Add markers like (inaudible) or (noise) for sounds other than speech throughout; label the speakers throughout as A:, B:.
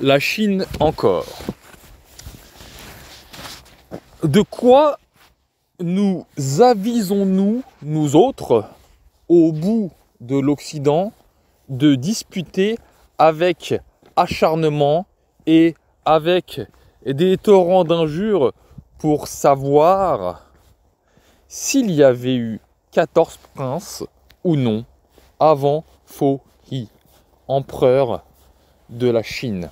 A: la Chine encore. De quoi nous avisons-nous, nous autres, au bout de l'Occident, de disputer avec acharnement et avec des torrents d'injures pour savoir s'il y avait eu 14 princes ou non avant Fo Hi, empereur de la Chine.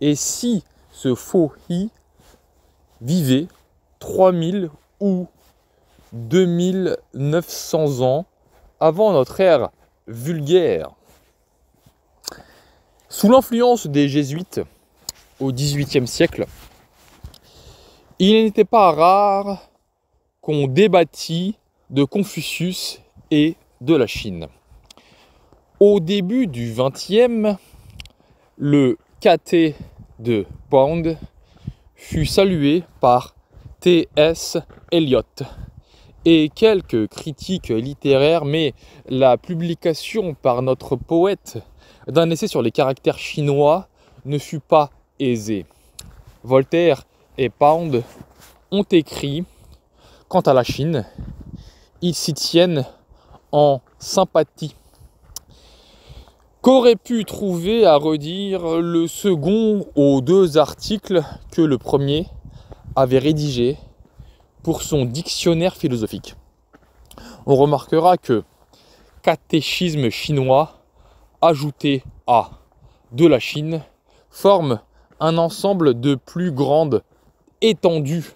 A: Et si ce faux hi vivait 3000 ou 2900 ans avant notre ère vulgaire. Sous l'influence des jésuites au XVIIIe siècle, il n'était pas rare qu'on débattît de Confucius et de la Chine. Au début du XXe, le KT de Pound fut salué par T.S. Eliot et quelques critiques littéraires, mais la publication par notre poète d'un essai sur les caractères chinois ne fut pas aisée. Voltaire et Pound ont écrit quant à la Chine, ils s'y tiennent en sympathie qu'aurait pu trouver à redire le second aux deux articles que le premier avait rédigé pour son dictionnaire philosophique. On remarquera que catéchisme chinois ajouté à de la Chine forme un ensemble de plus grande étendue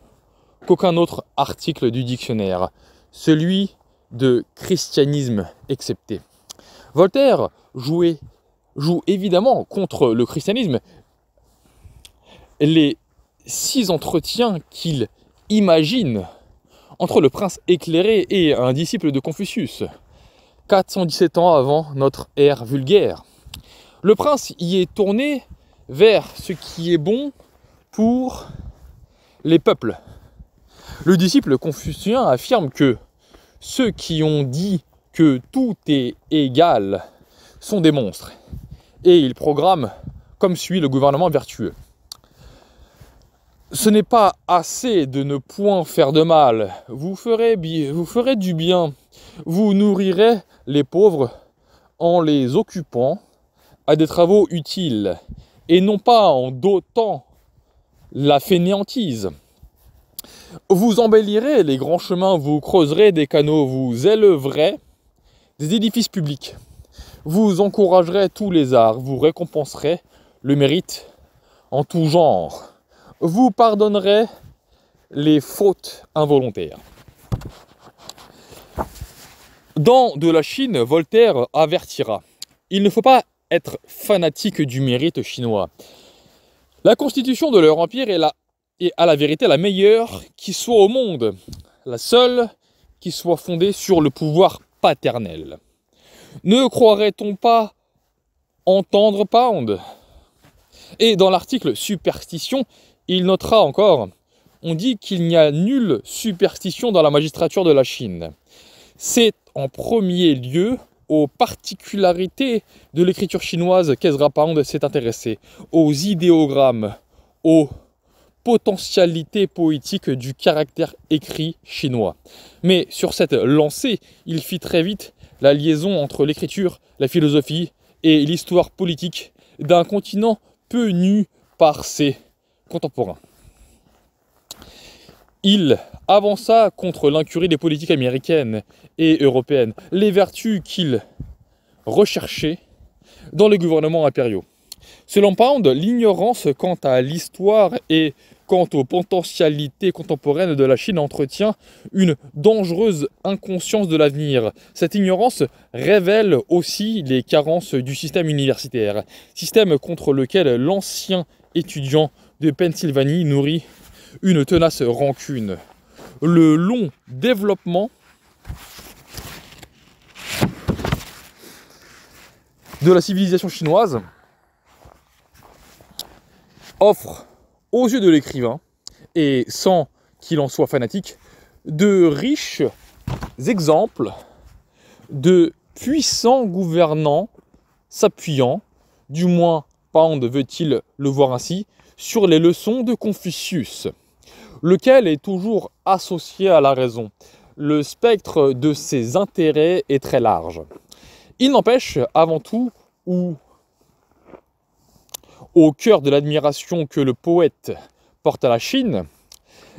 A: qu'aucun autre article du dictionnaire, celui de christianisme excepté. Voltaire jouer, joue évidemment contre le christianisme. Les six entretiens qu'il imagine entre le prince éclairé et un disciple de Confucius, 417 ans avant notre ère vulgaire. Le prince y est tourné vers ce qui est bon pour les peuples. Le disciple confucien affirme que ceux qui ont dit que tout est égal sont des monstres. Et ils programment comme suit le gouvernement vertueux. Ce n'est pas assez de ne point faire de mal. Vous ferez, du bien. Vous nourrirez les pauvres en les occupant à des travaux utiles et non pas en dotant la fainéantise. Vous embellirez les grands chemins, vous creuserez des canaux, vous élèverez des édifices publics vous encouragerez tous les arts, vous récompenserez le mérite en tout genre, vous pardonnerez les fautes involontaires. Dans De la Chine, Voltaire avertira, il ne faut pas être fanatique du mérite chinois. La constitution de leur empire est, la, et à la vérité la meilleure qui soit au monde, la seule qui soit fondée sur le pouvoir paternel. Ne croirait-on pas entendre Pound Et dans l'article Superstition, il notera encore On dit qu'il n'y a nulle superstition dans la magistrature de la Chine. C'est en premier lieu aux particularités de l'écriture chinoise qu'Ezra Pound s'est intéressé, aux idéogrammes, aux potentialités poétiques du caractère écrit chinois. Mais sur cette lancée, il fit très vite la liaison entre l'écriture, la philosophie et l'histoire politique d'un continent peu nu par ses contemporains. Il avança contre l'incurie des politiques américaines et européennes, les vertus qu'il recherchait dans les gouvernements impériaux. Selon Pound, l'ignorance quant à l'histoire et quant aux potentialités contemporaines de la Chine entretient une dangereuse inconscience de l'avenir. Cette ignorance révèle aussi les carences du système universitaire, système contre lequel l'ancien étudiant de Pennsylvanie nourrit une tenace rancune. Le long développement de la civilisation chinoise offre aux yeux de l'écrivain, et sans qu'il en soit fanatique, de riches exemples de puissants gouvernants s'appuyant, du moins Pound veut-il le voir ainsi, sur les leçons de Confucius, lequel est toujours associé à la raison. Le spectre de ses intérêts est très large. Il n'empêche, avant tout, ou au cœur de l'admiration que le poète porte à la Chine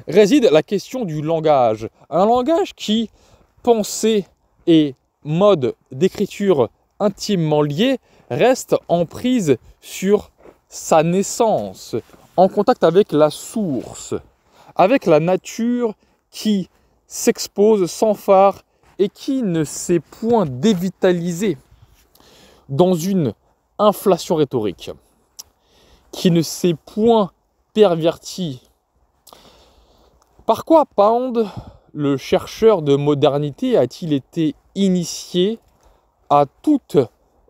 A: réside la question du langage. Un langage qui, pensée et mode d'écriture intimement liés, reste en prise sur sa naissance, en contact avec la source, avec la nature qui s'expose sans phare et qui ne s'est point dévitalisée dans une inflation rhétorique qui ne s'est point perverti. Par quoi Pound, le chercheur de modernité, a-t-il été initié à toutes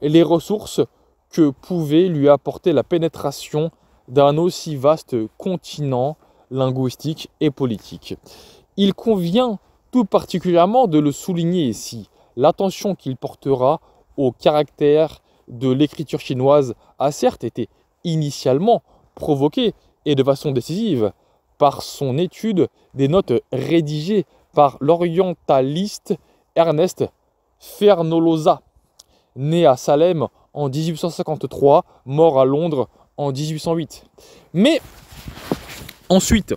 A: les ressources que pouvait lui apporter la pénétration d'un aussi vaste continent linguistique et politique. Il convient tout particulièrement de le souligner ici, l'attention qu'il portera au caractère de l'écriture chinoise a certes été initialement provoqué et de façon décisive par son étude des notes rédigées par l'orientaliste Ernest fernolosa né à Salem en 1853, mort à Londres en 1808. Mais ensuite,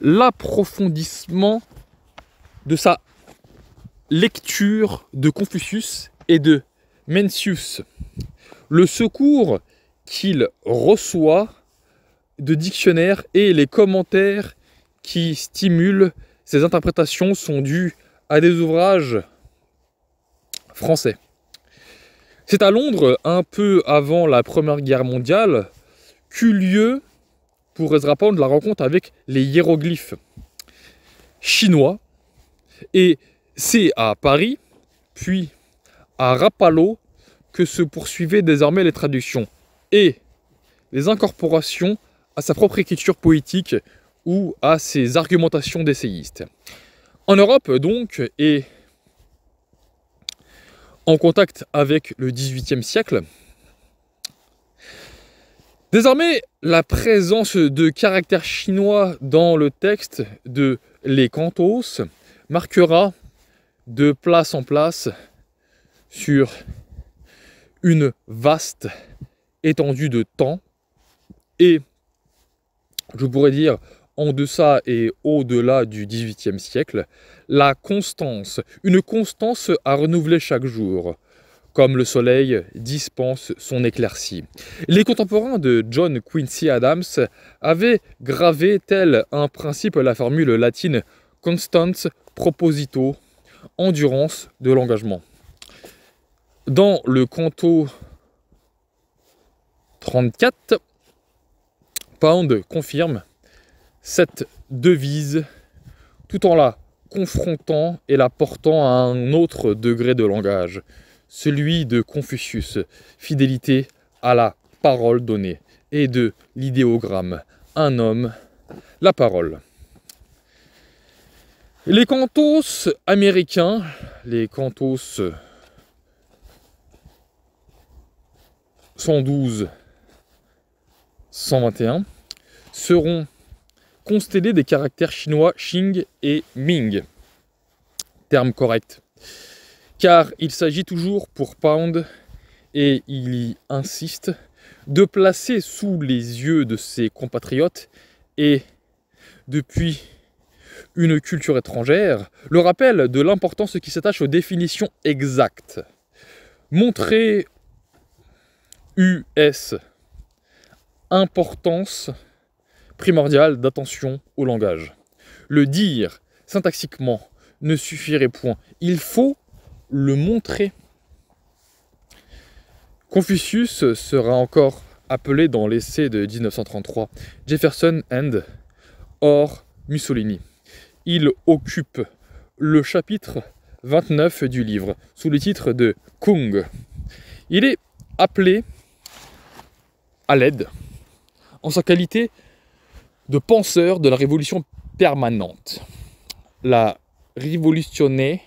A: l'approfondissement de sa lecture de Confucius et de Mencius, le secours qu'il reçoit de dictionnaires et les commentaires qui stimulent ces interprétations sont dus à des ouvrages français. C'est à Londres, un peu avant la Première Guerre mondiale, qu'eut lieu, pour Ezra Pound, la rencontre avec les hiéroglyphes chinois. Et c'est à Paris, puis à Rapallo, que se poursuivaient désormais les traductions et les incorporations à sa propre écriture poétique ou à ses argumentations d'essayiste. En Europe, donc, et en contact avec le XVIIIe siècle, désormais, la présence de caractères chinois dans le texte de Les Cantos marquera de place en place sur une vaste étendue de temps. Et je pourrais dire en deçà et au-delà du XVIIIe siècle, la constance, une constance à renouveler chaque jour, comme le soleil dispense son éclaircie. Les contemporains de John Quincy Adams avaient gravé tel un principe la formule latine constance proposito, endurance de l'engagement. Dans le canto 34 Pound confirme cette devise tout en la confrontant et la portant à un autre degré de langage, celui de Confucius, fidélité à la parole donnée, et de l'idéogramme, un homme, la parole. Les cantos américains, les cantos 112 121 seront constellés des caractères chinois Xing et Ming. Terme correct. Car il s'agit toujours pour Pound, et il y insiste, de placer sous les yeux de ses compatriotes et depuis une culture étrangère le rappel de l'importance qui s'attache aux définitions exactes. Montrer US importance primordiale d'attention au langage. Le dire syntaxiquement ne suffirait point. Il faut le montrer. Confucius sera encore appelé dans l'essai de 1933 Jefferson and or Mussolini. Il occupe le chapitre 29 du livre sous le titre de Kung. Il est appelé à l'aide en sa qualité de penseur de la révolution permanente. La révolutionnée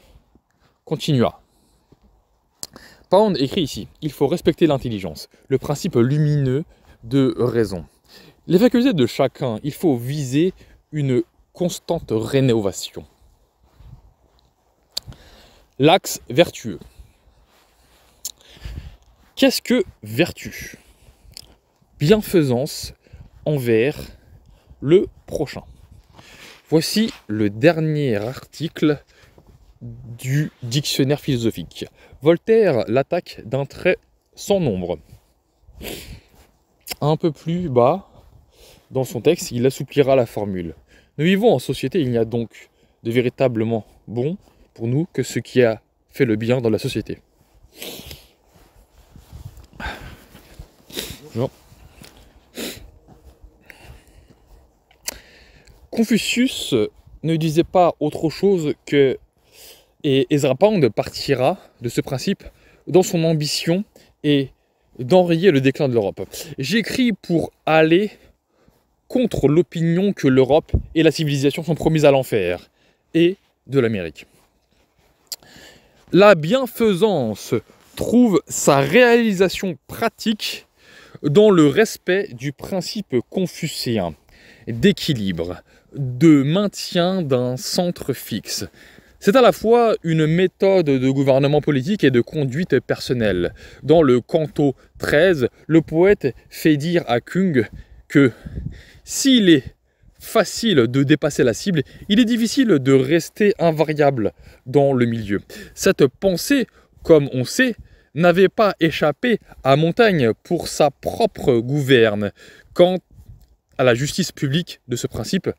A: continua. Pound écrit ici Il faut respecter l'intelligence, le principe lumineux de raison. Les facultés de chacun, il faut viser une constante rénovation. L'axe vertueux. Qu'est-ce que vertu Bienfaisance envers le prochain. Voici le dernier article du dictionnaire philosophique. Voltaire l'attaque d'un trait sans nombre. Un peu plus bas, dans son texte, il assouplira la formule. Nous vivons en société, il n'y a donc de véritablement bon pour nous que ce qui a fait le bien dans la société. Confucius ne disait pas autre chose que et Ezra Pound partira de ce principe dans son ambition et d'enrayer le déclin de l'Europe. J'écris pour aller contre l'opinion que l'Europe et la civilisation sont promises à l'enfer et de l'Amérique. La bienfaisance trouve sa réalisation pratique dans le respect du principe confucéen d'équilibre, de maintien d'un centre fixe. C'est à la fois une méthode de gouvernement politique et de conduite personnelle. Dans le canto 13, le poète fait dire à Kung que s'il est facile de dépasser la cible, il est difficile de rester invariable dans le milieu. Cette pensée, comme on sait, n'avait pas échappé à Montaigne pour sa propre gouverne. Quant à la justice publique de ce principe,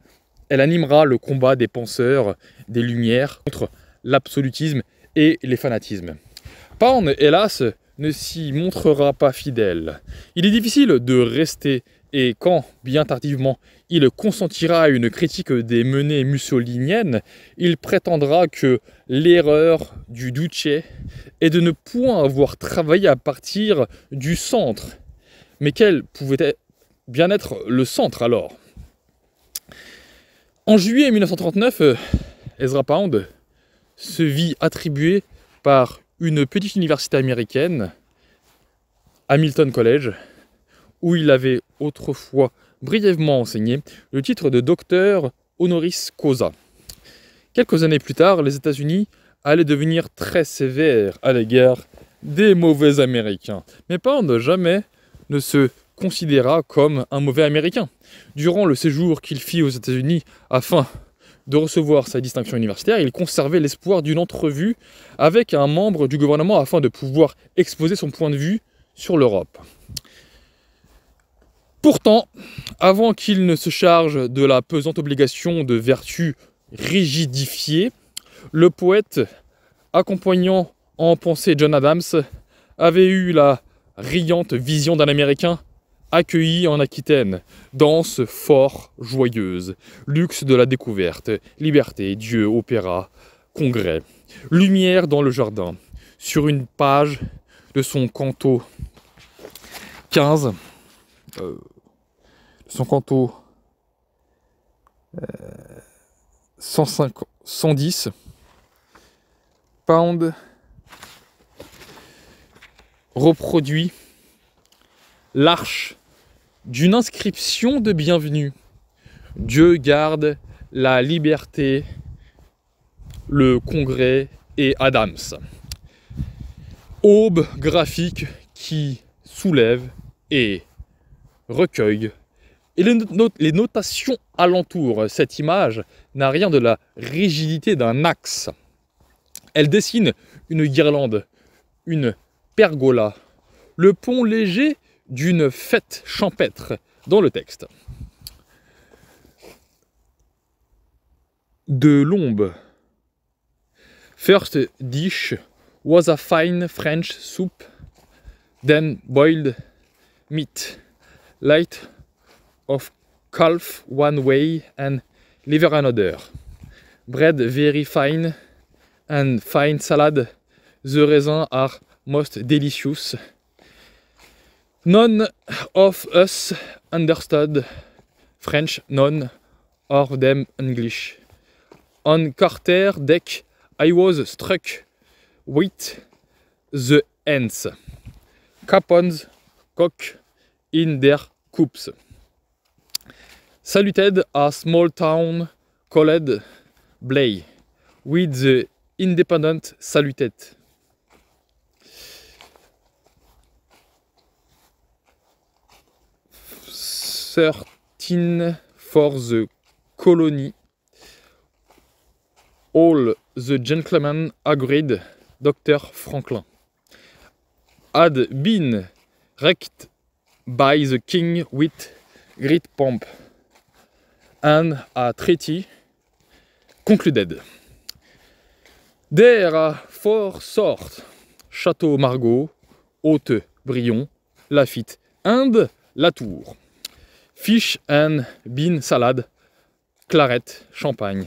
A: elle animera le combat des penseurs, des lumières contre l'absolutisme et les fanatismes. Pound, hélas, ne s'y montrera pas fidèle. Il est difficile de rester et quand, bien tardivement, il consentira à une critique des menées mussoliniennes, il prétendra que l'erreur du Duce est de ne point avoir travaillé à partir du centre. Mais quel pouvait bien être le centre alors en juillet 1939, euh, Ezra Pound se vit attribué par une petite université américaine, Hamilton College, où il avait autrefois brièvement enseigné le titre de docteur honoris causa. Quelques années plus tard, les États-Unis allaient devenir très sévères à l'égard des mauvais Américains. Mais Pound jamais ne se considéra comme un mauvais Américain. Durant le séjour qu'il fit aux États-Unis afin de recevoir sa distinction universitaire, il conservait l'espoir d'une entrevue avec un membre du gouvernement afin de pouvoir exposer son point de vue sur l'Europe. Pourtant, avant qu'il ne se charge de la pesante obligation de vertu rigidifiée, le poète, accompagnant en pensée John Adams, avait eu la riante vision d'un Américain Accueilli en Aquitaine. Danse fort, joyeuse, luxe de la découverte, liberté, Dieu, opéra, congrès. Lumière dans le jardin, sur une page de son canto 15, euh, son canto 110, euh, Pound reproduit l'arche d'une inscription de bienvenue. Dieu garde la liberté, le congrès et Adams. Aube graphique qui soulève et recueille. Et les, notations alentour, cette image n'a rien de la rigidité d'un axe. Elle dessine une guirlande, une pergola, le pont léger d'une fête champêtre dans le texte. De l'ombre. First dish was a fine French soup, then boiled meat, light of calf one way and liver another, bread very fine and fine salad, the raisins are most delicious, None of us understood French, none of them English. On Carter deck, I was struck with the ends, capons, cock in their coops. Saluted a small town called Blay with the independent Saluted. 13 for the colony. All the gentlemen agreed, Dr. Franklin, had been wrecked by the king with great pomp, and a treaty concluded. There are four sorts Château Margot, Haute Brion, Lafitte, Inde, La Tour fish and bean salad, claret, champagne.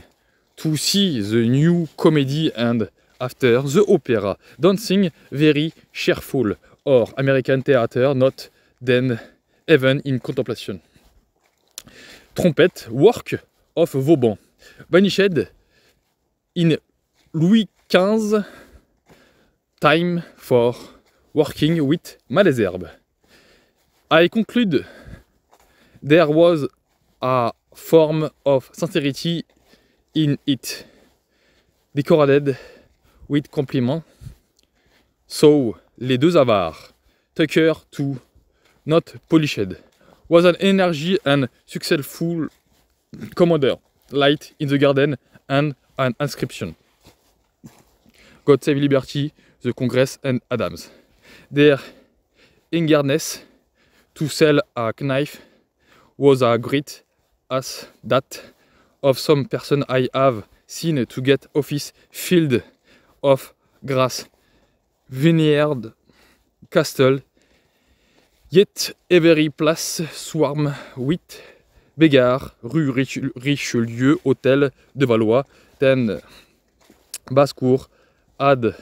A: To see the new comedy and after the opera, dancing very cheerful, or American theater not then even in contemplation. Trompette, work of Vauban, Banished in Louis XV, time for working with Malesherbes. I conclude there was a form of sincerity in it, decorated with compliments. So, les deux avares, Tucker to not polished, was an energy and successful commander, light in the garden and an inscription. God Save Liberty, The Congress and Adams. Their ingerness to sell a knife was a great as that of some person I have seen to get office field of grass vineyard castle yet every place swarm with beggar rue Richelieu, hôtel de Valois, then basse-cour, ad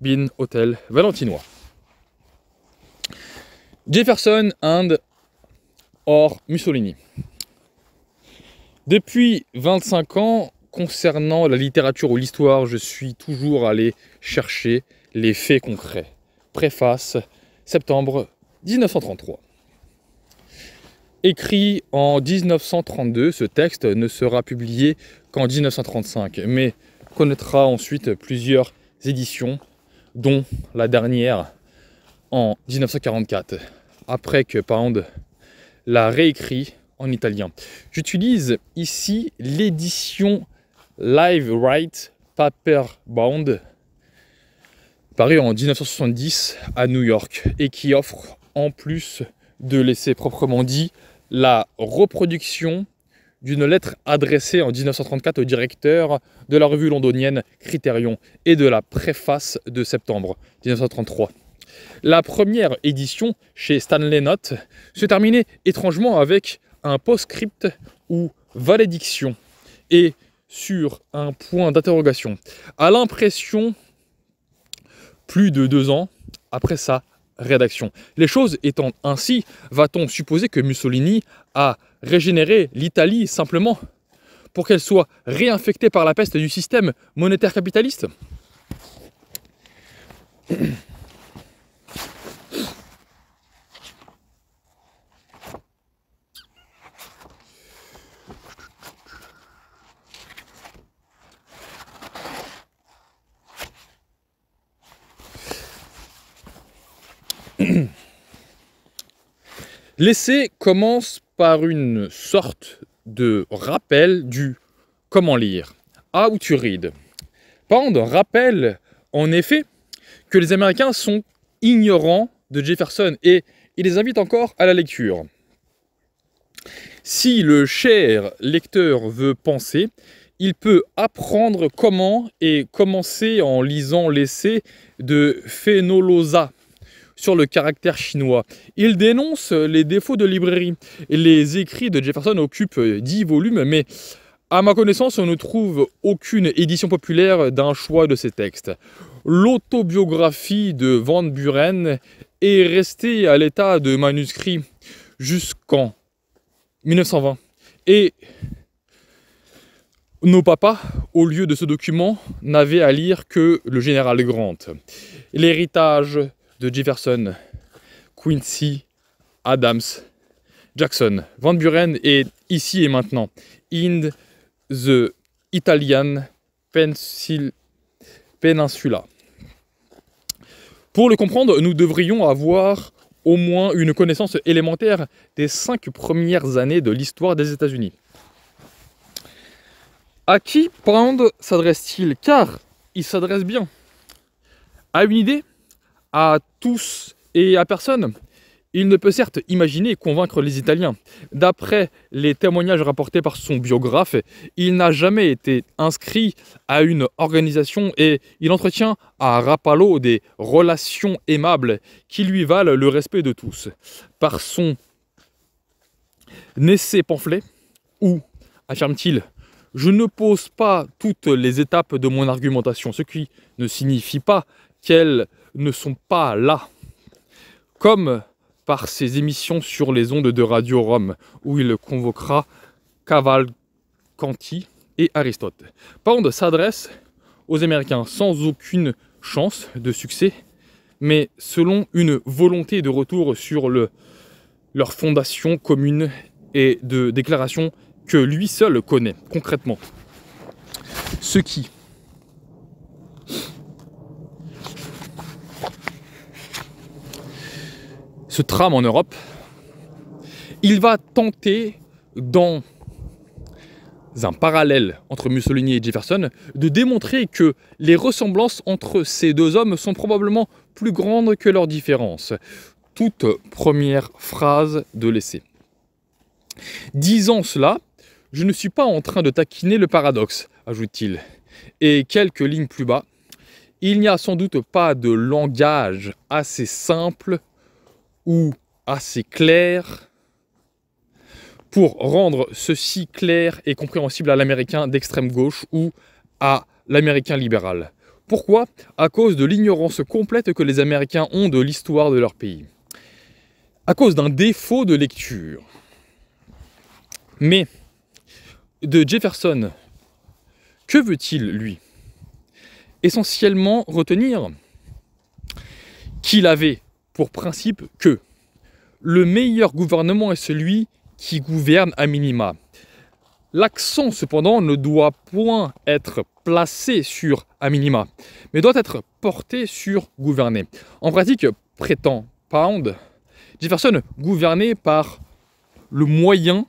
A: bin hôtel valentinois. Jefferson and Or, Mussolini. Depuis 25 ans, concernant la littérature ou l'histoire, je suis toujours allé chercher les faits concrets. Préface, septembre 1933. Écrit en 1932, ce texte ne sera publié qu'en 1935, mais connaîtra ensuite plusieurs éditions, dont la dernière en 1944, après que Pound l'a réécrit en italien. J'utilise ici l'édition Live Write Bound, paru en 1970 à New York, et qui offre, en plus de l'essai proprement dit, la reproduction d'une lettre adressée en 1934 au directeur de la revue londonienne Criterion et de la préface de septembre 1933. La première édition chez Stanley Note se terminait étrangement avec un post postscript ou valédiction et sur un point d'interrogation. À l'impression, plus de deux ans après sa rédaction. Les choses étant ainsi, va-t-on supposer que Mussolini a régénéré l'Italie simplement pour qu'elle soit réinfectée par la peste du système monétaire capitaliste (clears throat) L'essai commence par une sorte de rappel du comment lire, how ah, to read. Pound rappelle en effet que les Américains sont ignorants de Jefferson et il les invite encore à la lecture. Si le cher lecteur veut penser, il peut apprendre comment et commencer en lisant l'essai de Phénolosa, sur le caractère chinois. Il dénonce les défauts de librairie. Les écrits de Jefferson occupent 10 volumes, mais à ma connaissance, on ne trouve aucune édition populaire d'un choix de ces textes. L'autobiographie de Van Buren est restée à l'état de manuscrit jusqu'en 1920. Et nos papas, au lieu de ce document, n'avaient à lire que le général Grant. L'héritage de Jefferson, Quincy, Adams, Jackson, Van Buren et ici et maintenant. In the Italian Peninsula. Pour le comprendre, nous devrions avoir au moins une connaissance élémentaire des cinq premières années de l'histoire des États-Unis. À qui Pound s'adresse-t-il Car il s'adresse bien. À une idée à tous et à personne. Il ne peut certes imaginer convaincre les Italiens. D'après les témoignages rapportés par son biographe, il n'a jamais été inscrit à une organisation et il entretient à Rapallo des relations aimables qui lui valent le respect de tous. Par son essai pamphlet, où, affirme-t-il, je ne pose pas toutes les étapes de mon argumentation, ce qui ne signifie pas qu'elle ne sont pas là. Comme par ses émissions sur les ondes de Radio Rome, où il convoquera Cavalcanti et Aristote. Pond s'adresse aux Américains sans aucune chance de succès, mais selon une volonté de retour sur le, leur fondation commune et de déclaration que lui seul connaît concrètement. Ce qui, ce trame en Europe, il va tenter dans un parallèle entre Mussolini et Jefferson de démontrer que les ressemblances entre ces deux hommes sont probablement plus grandes que leurs différences. Toute première phrase de l'essai. Disant cela, je ne suis pas en train de taquiner le paradoxe, ajoute-t-il. Et quelques lignes plus bas, il n'y a sans doute pas de langage assez simple ou assez clair pour rendre ceci clair et compréhensible à l'américain d'extrême gauche ou à l'américain libéral. Pourquoi À cause de l'ignorance complète que les Américains ont de l'histoire de leur pays. À cause d'un défaut de lecture. Mais de Jefferson, que veut-il lui Essentiellement retenir qu'il avait principe que le meilleur gouvernement est celui qui gouverne à minima. L'accent, cependant, ne doit point être placé sur à minima, mais doit être porté sur gouverner. En pratique, prétend Pound, Jefferson gouvernait par le moyen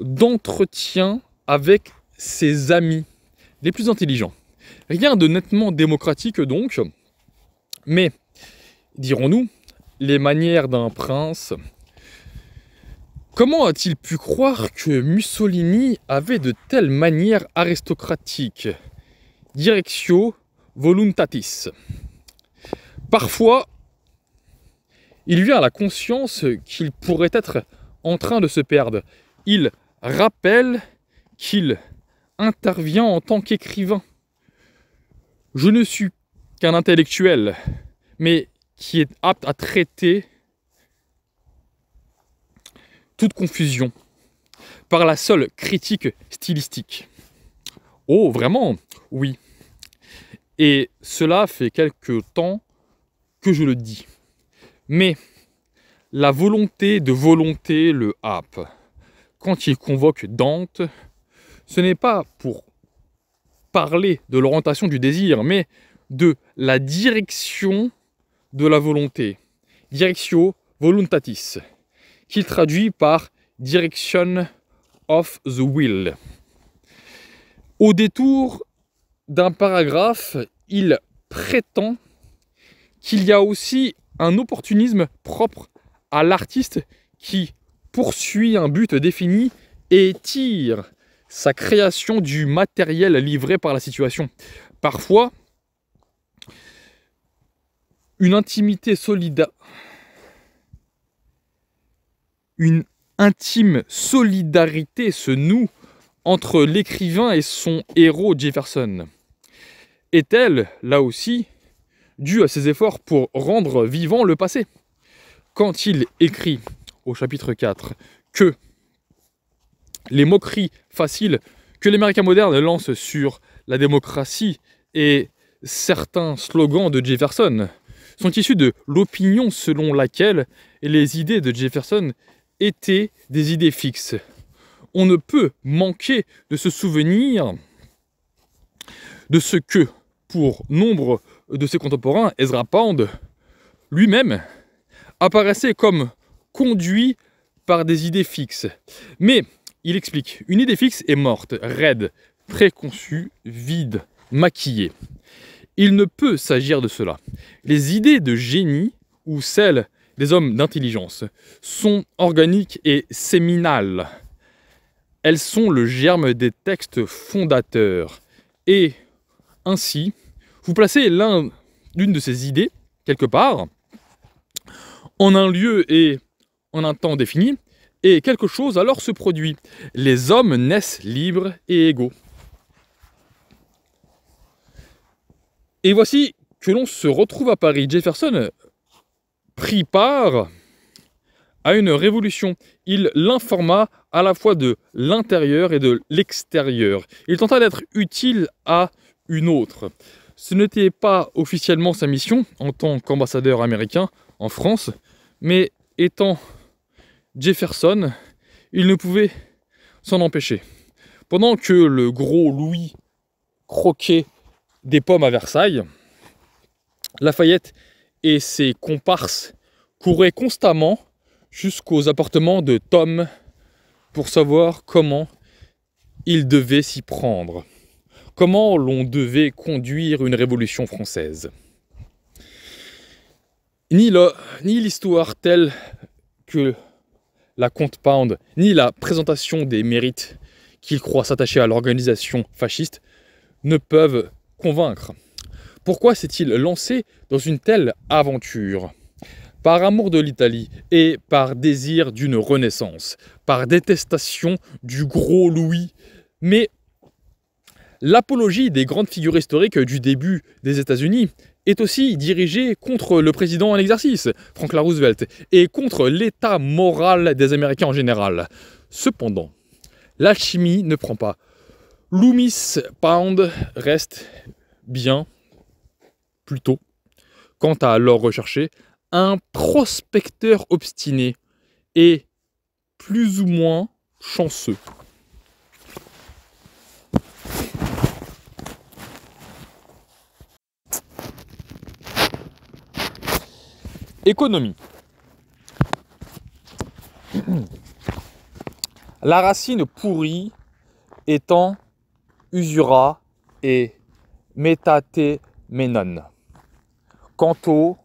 A: d'entretien avec ses amis les plus intelligents. Rien de nettement démocratique donc, mais dirons-nous, les manières d'un prince. Comment a-t-il pu croire que Mussolini avait de telles manières aristocratiques Directio voluntatis. Parfois, il vient à la conscience qu'il pourrait être en train de se perdre. Il rappelle qu'il intervient en tant qu'écrivain. Je ne suis qu'un intellectuel, mais qui est apte à traiter toute confusion par la seule critique stylistique. Oh, vraiment Oui. Et cela fait quelque temps que je le dis. Mais la volonté de volonté le happe. Quand il convoque Dante, ce n'est pas pour parler de l'orientation du désir, mais de la direction de la volonté, directio voluntatis, qu'il traduit par direction of the will. Au détour d'un paragraphe, il prétend qu'il y a aussi un opportunisme propre à l'artiste qui poursuit un but défini et tire sa création du matériel livré par la situation. Parfois, une intimité solida, une intime solidarité se noue entre l'écrivain et son héros Jefferson. Est-elle, là aussi, due à ses efforts pour rendre vivant le passé Quand il écrit au chapitre 4 que les moqueries faciles que l'Américain moderne lance sur la démocratie et certains slogans de Jefferson, sont issus de l'opinion selon laquelle les idées de Jefferson étaient des idées fixes. On ne peut manquer de se souvenir de ce que, pour nombre de ses contemporains, Ezra Pound lui-même apparaissait comme conduit par des idées fixes. Mais il explique, une idée fixe est morte, raide, préconçue, vide, maquillée. Il ne peut s'agir de cela. Les idées de génie ou celles des hommes d'intelligence sont organiques et séminales. Elles sont le germe des textes fondateurs. Et ainsi, vous placez l'un de ces idées, quelque part, en un lieu et en un temps défini, et quelque chose alors se produit. Les hommes naissent libres et égaux. Et voici que l'on se retrouve à Paris. Jefferson prit part à une révolution. Il l'informa à la fois de l'intérieur et de l'extérieur. Il tenta d'être utile à une autre. Ce n'était pas officiellement sa mission en tant qu'ambassadeur américain en France, mais étant Jefferson, il ne pouvait s'en empêcher. Pendant que le gros Louis croquait des pommes à Versailles, Lafayette et ses comparses couraient constamment jusqu'aux appartements de Tom pour savoir comment il devait s'y prendre, comment l'on devait conduire une révolution française. Ni l'histoire telle que la Comte Pound, ni la présentation des mérites qu'il croit s'attacher à l'organisation fasciste ne peuvent convaincre. Pourquoi s'est-il lancé dans une telle aventure Par amour de l'Italie et par désir d'une renaissance, par détestation du gros Louis, mais l'apologie des grandes figures historiques du début des États-Unis est aussi dirigée contre le président en exercice, Franklin Roosevelt, et contre l'état moral des Américains en général. Cependant, l'alchimie ne prend pas Loomis Pound reste bien, plutôt, quant à l'or recherché, un prospecteur obstiné et plus ou moins chanceux. Économie. La racine pourrie étant Usura et Metatemenon. Quant au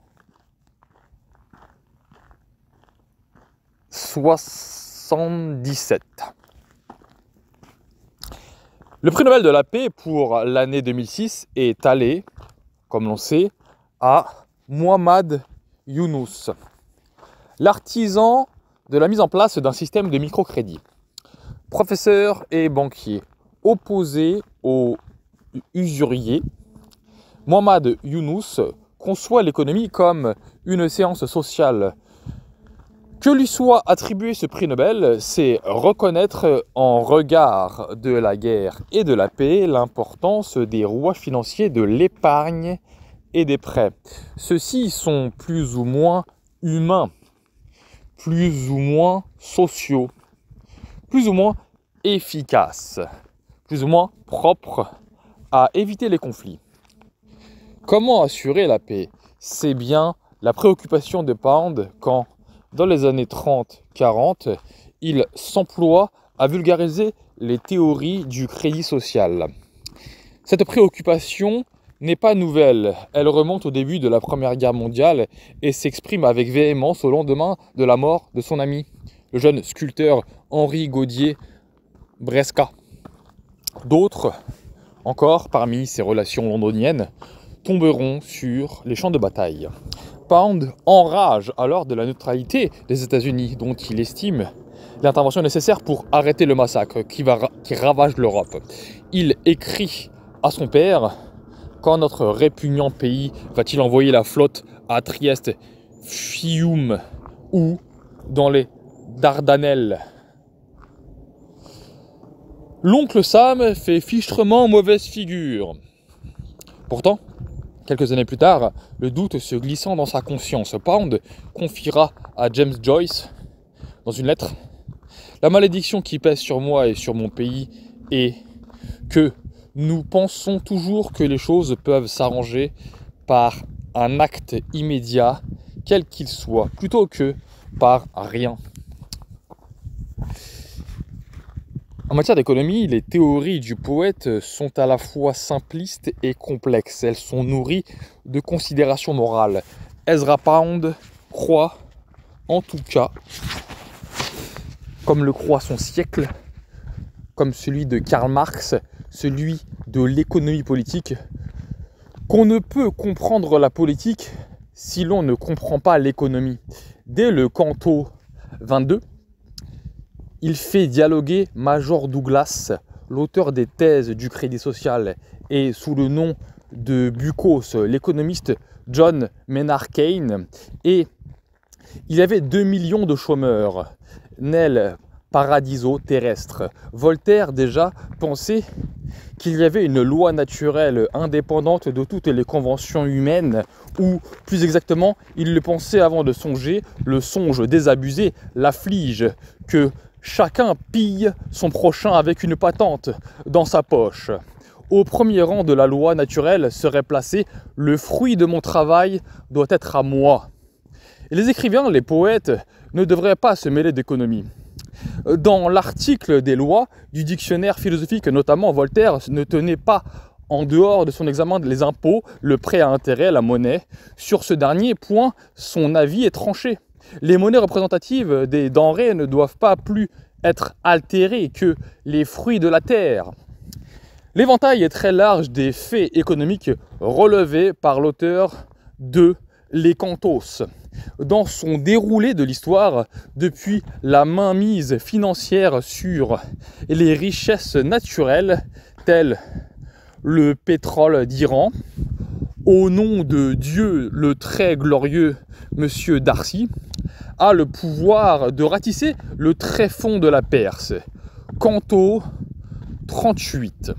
A: 77. Le prix Nobel de la paix pour l'année 2006 est allé, comme l'on sait, à Mohamed Younous, l'artisan de la mise en place d'un système de microcrédit. Professeur et banquier, opposé aux usuriers, Mohamed Younous conçoit l'économie comme une séance sociale. Que lui soit attribué ce prix Nobel, c'est reconnaître en regard de la guerre et de la paix l'importance des rois financiers de l'épargne et des prêts. Ceux-ci sont plus ou moins humains, plus ou moins sociaux, plus ou moins efficaces plus ou moins propre à éviter les conflits. Comment assurer la paix C'est bien la préoccupation de Pound quand, dans les années 30-40, il s'emploie à vulgariser les théories du crédit social. Cette préoccupation n'est pas nouvelle, elle remonte au début de la Première Guerre mondiale et s'exprime avec véhémence au lendemain de la mort de son ami, le jeune sculpteur Henri Gaudier Bresca. D'autres, encore parmi ces relations londoniennes, tomberont sur les champs de bataille. Pound enrage alors de la neutralité des États-Unis, dont il estime l'intervention nécessaire pour arrêter le massacre qui, qui ravage l'Europe. Il écrit à son père Quand notre répugnant pays va-t-il envoyer la flotte à Trieste, Fiume ou dans les Dardanelles L'oncle Sam fait fichtrement mauvaise figure. Pourtant, quelques années plus tard, le doute se glissant dans sa conscience, Pound confiera à James Joyce, dans une lettre, la malédiction qui pèse sur moi et sur mon pays est que nous pensons toujours que les choses peuvent s'arranger par un acte immédiat, quel qu'il soit, plutôt que par rien. En matière d'économie, les théories du poète euh, sont à la fois simplistes et complexes. Elles sont nourries de considérations morales. Ezra Pound croit, en tout cas, comme le croit son siècle, comme celui de Karl Marx, celui de l'économie politique, qu'on ne peut comprendre la politique si l'on ne comprend pas l'économie. Dès le canto 22, il fait dialoguer Major Douglas, l'auteur des thèses du Crédit Social, et sous le nom de Bucos, l'économiste John Maynard kane Et il y avait 2 millions de chômeurs. Nel Paradiso terrestre. Voltaire déjà pensait qu'il y avait une loi naturelle indépendante de toutes les conventions humaines, ou plus exactement, il le pensait avant de songer, le songe désabusé l'afflige que Chacun pille son prochain avec une patente dans sa poche. Au premier rang de la loi naturelle serait placé ⁇ Le fruit de mon travail doit être à moi ⁇ Les écrivains, les poètes ne devraient pas se mêler d'économie. Dans l'article des lois du dictionnaire philosophique, notamment Voltaire ne tenait pas en dehors de son examen des impôts, le prêt à intérêt, la monnaie. Sur ce dernier point, son avis est tranché. Les monnaies représentatives des denrées ne doivent pas plus être altérées que les fruits de la terre. L'éventail est très large des faits économiques relevés par l'auteur de Les Cantos dans son déroulé de l'histoire depuis la mainmise financière sur les richesses naturelles telles le pétrole d'Iran, au nom de Dieu le très glorieux Monsieur Darcy, le pouvoir de ratisser le tréfonds de la Perse. quant au 38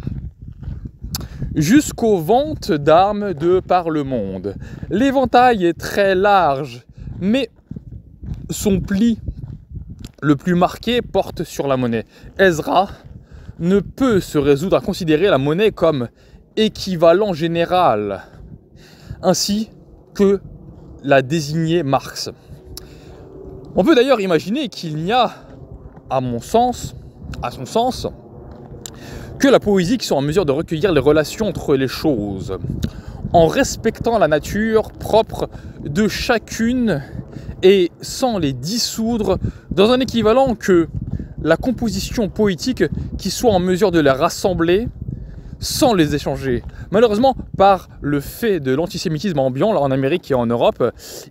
A: jusqu'aux ventes d'armes de par le monde. L'éventail est très large, mais son pli le plus marqué porte sur la monnaie. Ezra ne peut se résoudre à considérer la monnaie comme équivalent général, ainsi que l'a désigner Marx. On peut d'ailleurs imaginer qu'il n'y a, à mon sens, à son sens, que la poésie qui soit en mesure de recueillir les relations entre les choses, en respectant la nature propre de chacune et sans les dissoudre dans un équivalent que la composition poétique qui soit en mesure de les rassembler sans les échanger. Malheureusement, par le fait de l'antisémitisme ambiant en Amérique et en Europe,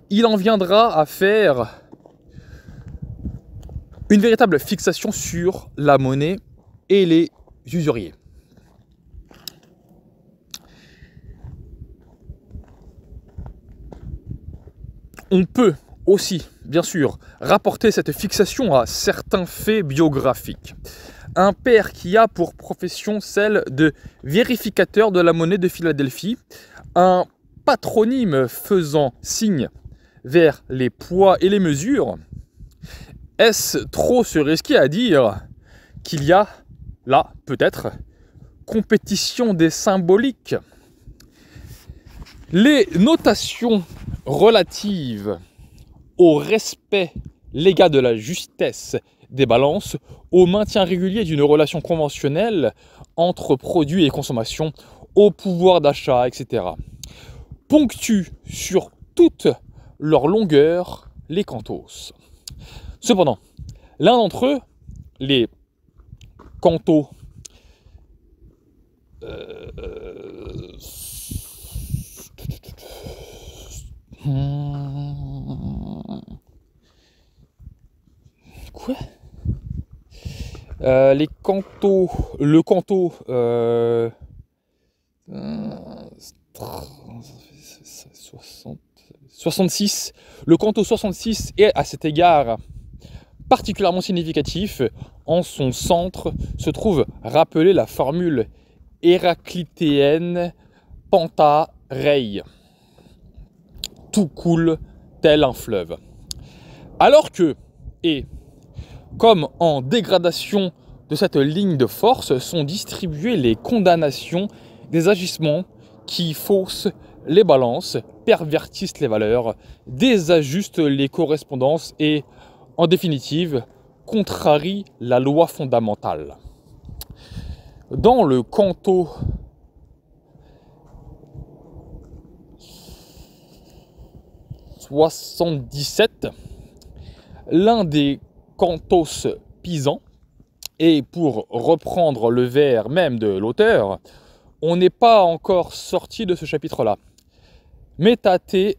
A: il en viendra à faire une véritable fixation sur la monnaie et les usuriers. On peut aussi, bien sûr, rapporter cette fixation à certains faits biographiques. Un père qui a pour profession celle de vérificateur de la monnaie de Philadelphie, un patronyme faisant signe vers les poids et les mesures, est-ce trop se risquer à dire qu'il y a là, peut-être, compétition des symboliques Les notations relatives au respect légal de la justesse des balances, au maintien régulier d'une relation conventionnelle entre produits et consommation, au pouvoir d'achat, etc. Ponctuent sur toute leur longueur les cantos. Cependant, l'un d'entre eux, les cantos euh, Quoi euh, Les cantos. Le canto. Euh, 66. Le canto 66 est à cet égard particulièrement significatif. En son centre se trouve rappelée la formule héraclitéenne Panta Rei. Tout coule tel un fleuve. Alors que, et comme en dégradation de cette ligne de force, sont distribuées les condamnations des agissements qui faussent les balances, pervertissent les valeurs, désajustent les correspondances et en définitive, contrarie la loi fondamentale. Dans le canto « 77, l'un des cantos pisans, et pour reprendre le vers même de l'auteur, on n'est pas encore sorti de ce chapitre-là. Métaté,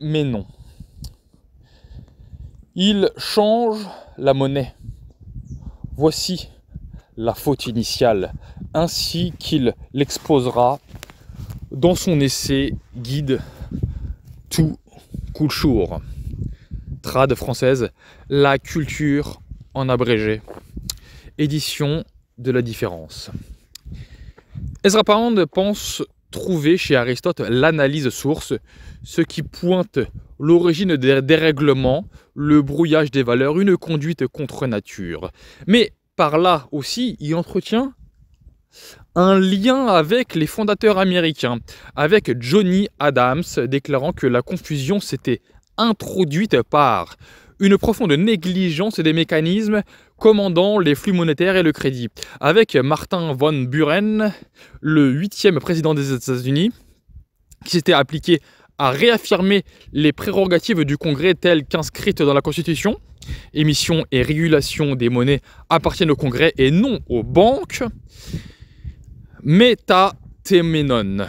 A: mais non. Il change la monnaie. Voici la faute initiale, ainsi qu'il l'exposera dans son essai guide tout Culture. Trad française, la culture en abrégé. Édition de la différence. Ezra Pound pense trouver chez Aristote l'analyse source ce qui pointe l'origine des dérèglements, le brouillage des valeurs, une conduite contre nature. Mais par là aussi, il entretient un lien avec les fondateurs américains, avec Johnny Adams déclarant que la confusion s'était introduite par une profonde négligence des mécanismes commandant les flux monétaires et le crédit, avec Martin von Buren, le huitième président des États-Unis, qui s'était appliqué à réaffirmer les prérogatives du Congrès telles qu'inscrites dans la Constitution. Émission et régulation des monnaies appartiennent au Congrès et non aux banques. temenon »«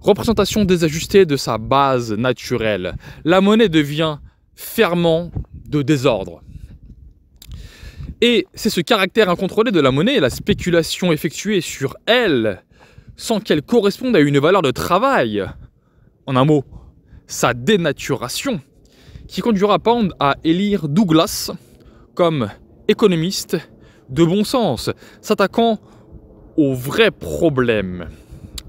A: Représentation désajustée de sa base naturelle. La monnaie devient ferment de désordre. Et c'est ce caractère incontrôlé de la monnaie la spéculation effectuée sur elle, sans qu'elle corresponde à une valeur de travail, en un mot, sa dénaturation, qui conduira Pound à élire Douglas comme économiste de bon sens, s'attaquant aux vrais problèmes.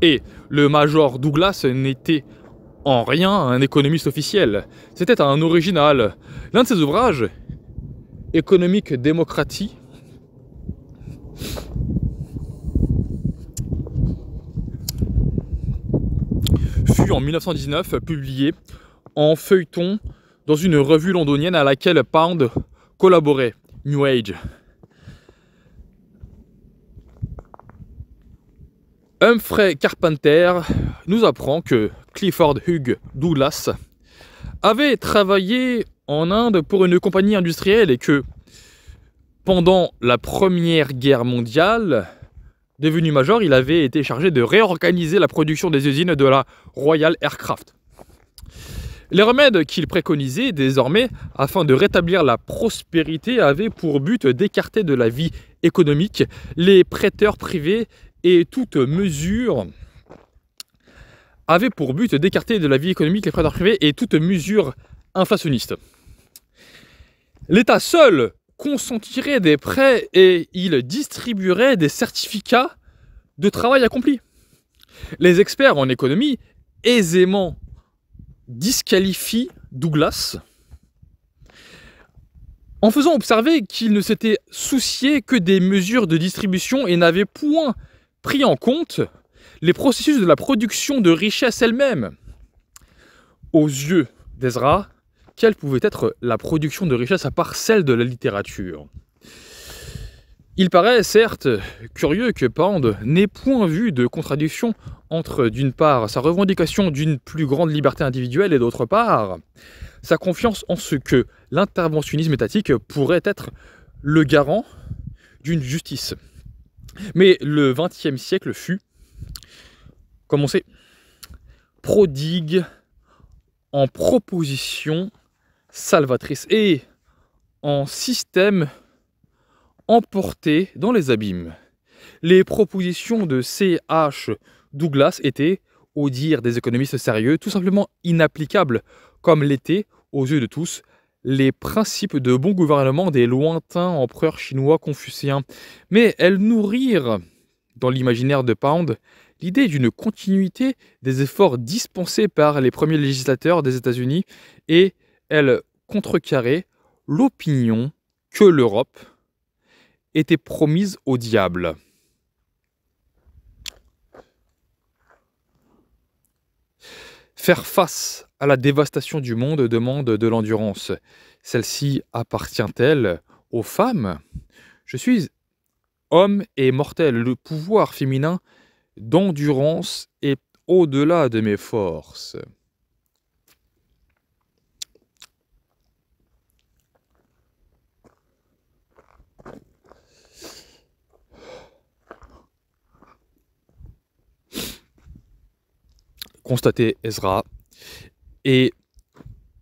A: Et le major Douglas n'était en rien un économiste officiel, c'était un original. L'un de ses ouvrages, Économique démocratie, en 1919 publié en feuilleton dans une revue londonienne à laquelle Pound collaborait, New Age. Humphrey Carpenter nous apprend que Clifford Hugh Douglas avait travaillé en Inde pour une compagnie industrielle et que pendant la Première Guerre mondiale, Devenu major, il avait été chargé de réorganiser la production des usines de la Royal Aircraft. Les remèdes qu'il préconisait désormais afin de rétablir la prospérité avaient pour but d'écarter de la vie économique les prêteurs privés et toute mesure avait pour but d'écarter de la vie économique les prêteurs privés et toute mesure inflationniste. L'État seul consentirait des prêts et il distribuerait des certificats de travail accompli. Les experts en économie aisément disqualifient Douglas en faisant observer qu'il ne s'était soucié que des mesures de distribution et n'avait point pris en compte les processus de la production de richesse elle-même. Aux yeux d'Ezra, pouvait être la production de richesse à part celle de la littérature. Il paraît certes curieux que pande n'ait point vu de contradiction entre, d'une part, sa revendication d'une plus grande liberté individuelle et d'autre part, sa confiance en ce que l'interventionnisme étatique pourrait être le garant d'une justice. Mais le XXe siècle fut, comme on sait, prodigue en proposition salvatrice et en système emporté dans les abîmes. Les propositions de C.H. Douglas étaient, au dire des économistes sérieux, tout simplement inapplicables, comme l'étaient, aux yeux de tous, les principes de bon gouvernement des lointains empereurs chinois confucéens. Mais elles nourrirent, dans l'imaginaire de Pound, l'idée d'une continuité des efforts dispensés par les premiers législateurs des États-Unis et elle contrecarrait l'opinion que l'Europe était promise au diable. Faire face à la dévastation du monde demande de l'endurance. Celle-ci appartient-elle aux femmes Je suis homme et mortel. Le pouvoir féminin d'endurance est au-delà de mes forces. constaté Ezra et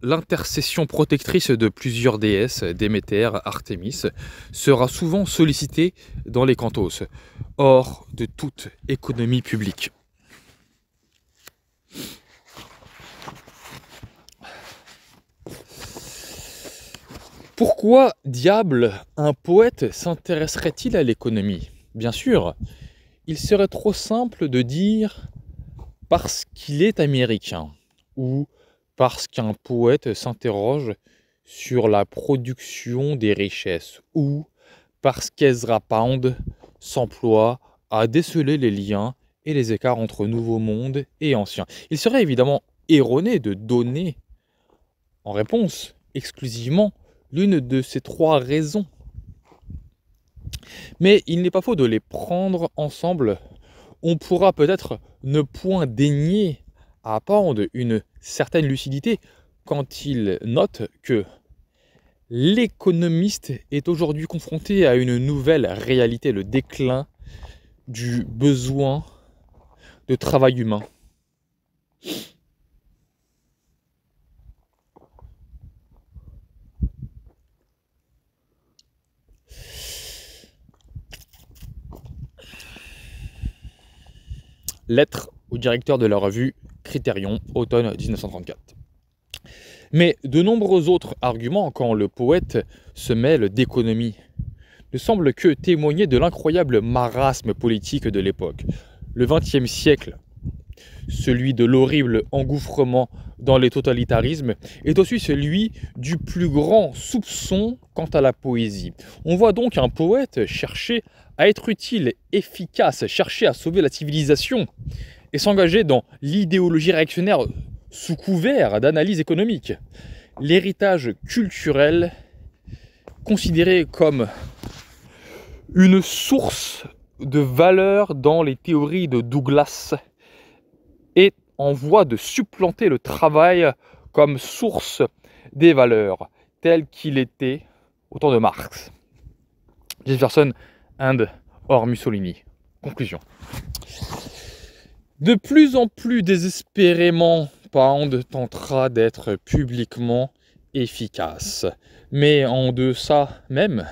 A: l'intercession protectrice de plusieurs déesses, Déméter, Artémis, sera souvent sollicitée dans les cantos, hors de toute économie publique. Pourquoi diable un poète s'intéresserait-il à l'économie Bien sûr, il serait trop simple de dire parce qu'il est américain ou parce qu'un poète s'interroge sur la production des richesses ou parce qu'Ezra Pound s'emploie à déceler les liens et les écarts entre Nouveau Monde et Ancien. Il serait évidemment erroné de donner en réponse exclusivement l'une de ces trois raisons. Mais il n'est pas faux de les prendre ensemble on pourra peut-être ne point daigner apprendre une certaine lucidité quand il note que l'économiste est aujourd'hui confronté à une nouvelle réalité, le déclin du besoin de travail humain. Lettre au directeur de la revue Critérion, automne 1934. Mais de nombreux autres arguments quand le poète se mêle d'économie ne semblent que témoigner de l'incroyable marasme politique de l'époque. Le XXe siècle, celui de l'horrible engouffrement dans les totalitarismes, est aussi celui du plus grand soupçon quant à la poésie. On voit donc un poète chercher à être utile, efficace, chercher à sauver la civilisation et s'engager dans l'idéologie réactionnaire sous couvert d'analyse économique. L'héritage culturel, considéré comme une source de valeur dans les théories de Douglas, est en voie de supplanter le travail comme source des valeurs, tel qu'il était au temps de Marx. Jefferson Inde hors Mussolini. Conclusion. De plus en plus désespérément, Pound tentera d'être publiquement efficace. Mais en deçà même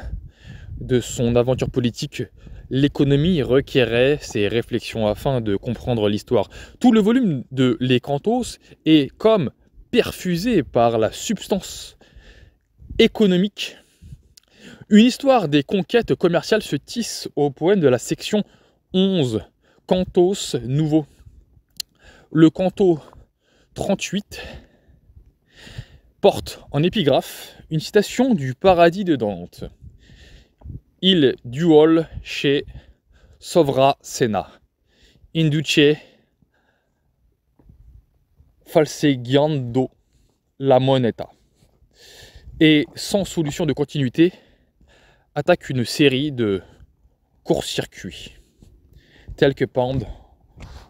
A: de son aventure politique, l'économie requérait ses réflexions afin de comprendre l'histoire. Tout le volume de Les Cantos est comme perfusé par la substance économique une histoire des conquêtes commerciales se tisse au poème de la section 11, Cantos nouveau. Le canto 38 porte en épigraphe une citation du paradis de Dante. Il duol chez Sovra Sena. Induce falsegiando la moneta. Et sans solution de continuité, attaque une série de courts-circuits, tels que Pand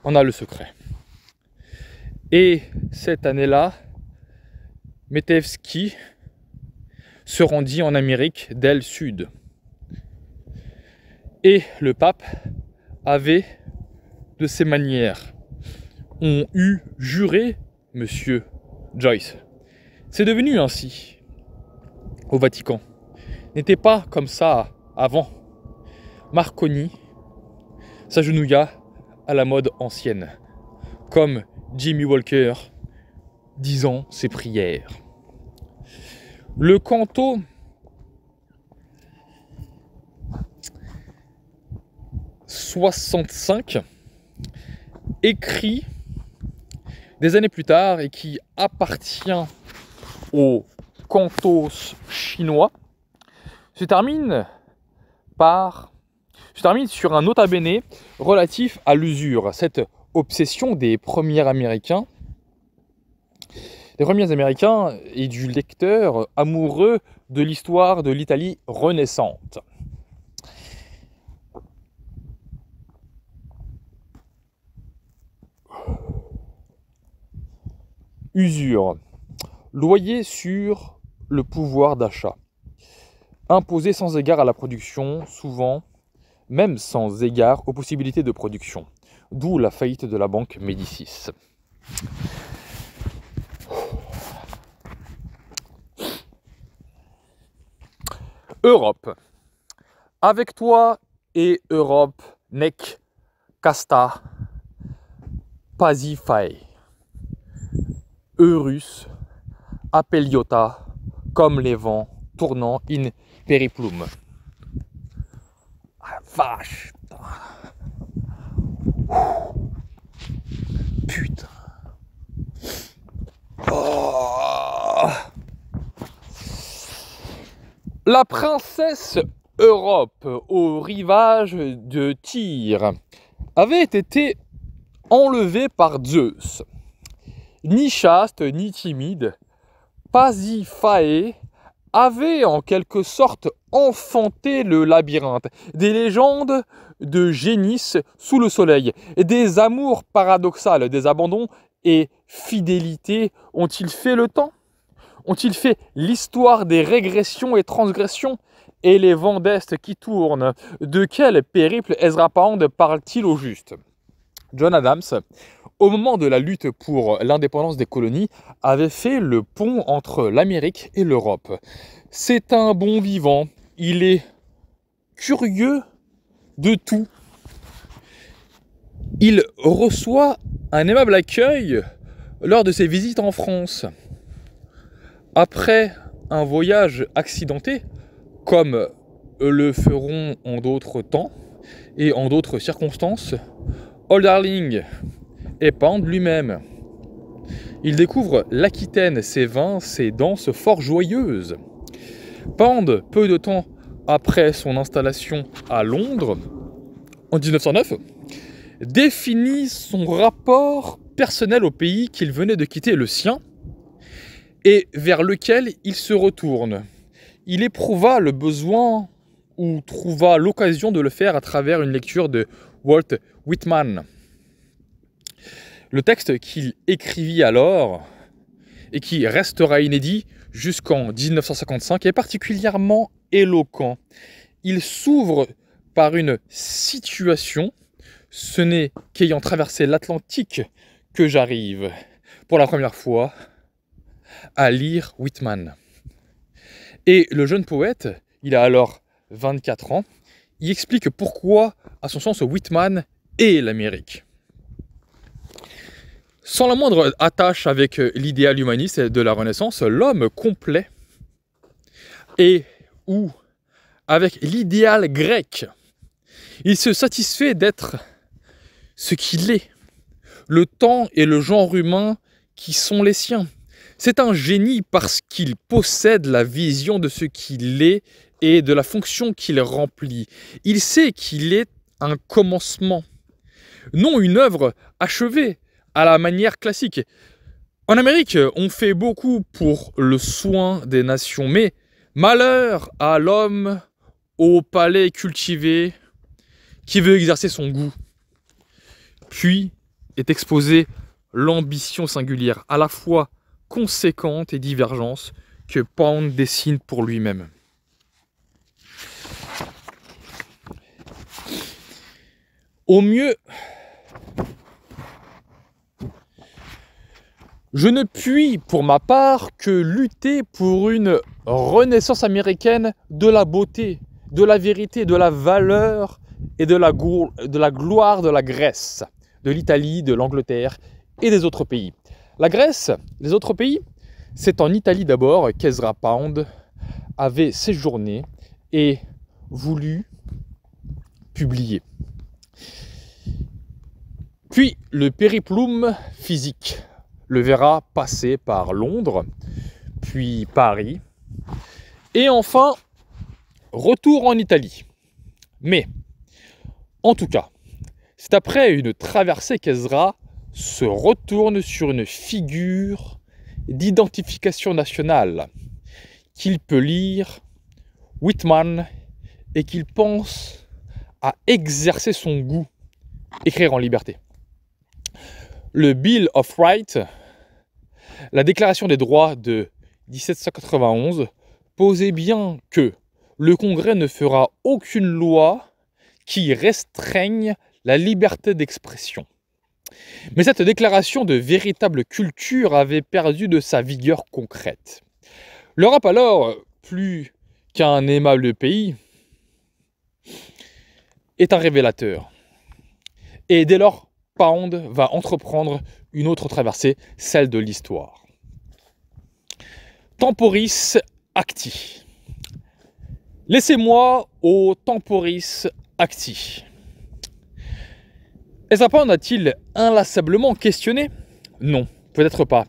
A: en a le secret. Et cette année-là, Metevski se rendit en Amérique d'El Sud. Et le pape avait, de ses manières, ont eu juré, monsieur Joyce. C'est devenu ainsi au Vatican n'était pas comme ça avant. Marconi s'agenouilla à la mode ancienne, comme Jimmy Walker disant ses prières. Le canto « 65 », écrit des années plus tard et qui appartient au cantos chinois, termine par je termine sur un autre abéné relatif à l'usure, cette obsession des premiers américains des premiers américains et du lecteur amoureux de l'histoire de l'Italie renaissante. Usure. Loyer sur le pouvoir d'achat. Imposé sans égard à la production, souvent même sans égard aux possibilités de production. D'où la faillite de la banque Médicis. Europe. Avec toi et Europe, nec casta pasifae. Eurus, apelliota comme les vents, tournant in périplume. Ah, vache Putain oh. La princesse Europe au rivage de Tyr avait été enlevée par Zeus. Ni chaste, ni timide, Pasiphae avait en quelque sorte enfanté le labyrinthe, des légendes de génies sous le soleil, des amours paradoxales, des abandons et fidélités ont-ils fait le temps Ont-ils fait l'histoire des régressions et transgressions et les vents d'Est qui tournent De quel périple Ezra Pound parle-t-il au juste John Adams au moment de la lutte pour l'indépendance des colonies, avait fait le pont entre l'Amérique et l'Europe. C'est un bon vivant, il est curieux de tout. Il reçoit un aimable accueil lors de ses visites en France. Après un voyage accidenté, comme le feront en d'autres temps et en d'autres circonstances, Old Darling et lui-même. Il découvre l'Aquitaine, ses vins, ses danses fort joyeuses. Pound, peu de temps après son installation à Londres, en 1909, définit son rapport personnel au pays qu'il venait de quitter, le sien, et vers lequel il se retourne. Il éprouva le besoin ou trouva l'occasion de le faire à travers une lecture de Walt Whitman, le texte qu'il écrivit alors et qui restera inédit jusqu'en 1955 est particulièrement éloquent. Il s'ouvre par une situation. Ce n'est qu'ayant traversé l'Atlantique que j'arrive pour la première fois à lire Whitman. Et le jeune poète, il a alors 24 ans, il explique pourquoi, à son sens, Whitman est l'Amérique. Sans la moindre attache avec euh, l'idéal humaniste de la Renaissance, l'homme complet et ou avec l'idéal grec, il se satisfait d'être ce qu'il est, le temps et le genre humain qui sont les siens. C'est un génie parce qu'il possède la vision de ce qu'il est et de la fonction qu'il remplit. Il sait qu'il est un commencement, non une œuvre achevée, à la manière classique. En Amérique, on fait beaucoup pour le soin des nations, mais malheur à l'homme au palais cultivé qui veut exercer son goût, puis est exposé l'ambition singulière, à la fois conséquente et divergence, que Pound dessine pour lui-même. Au mieux, Je ne puis, pour ma part, que lutter pour une renaissance américaine de la beauté, de la vérité, de la valeur et de la, gloire de la Grèce, de l'Italie, de l'Angleterre et des autres pays. La Grèce, les autres pays, c'est en Italie d'abord qu'Ezra Pound avait séjourné et voulu publier. Puis le périplum physique le verra passer par Londres, puis Paris, et enfin, retour en Italie. Mais, en tout cas, c'est après une traversée qu'Ezra se retourne sur une figure d'identification nationale qu'il peut lire Whitman et qu'il pense à exercer son goût, écrire en liberté le Bill of Rights, la Déclaration des droits de 1791, posait bien que le Congrès ne fera aucune loi qui restreigne la liberté d'expression. Mais cette déclaration de véritable culture avait perdu de sa vigueur concrète. L'Europe alors, plus qu'un aimable pays, est un révélateur. Et dès lors, va entreprendre une autre traversée, celle de l'histoire. Temporis acti. Laissez-moi au temporis acti. Pound a-t-il inlassablement questionné Non, peut-être pas.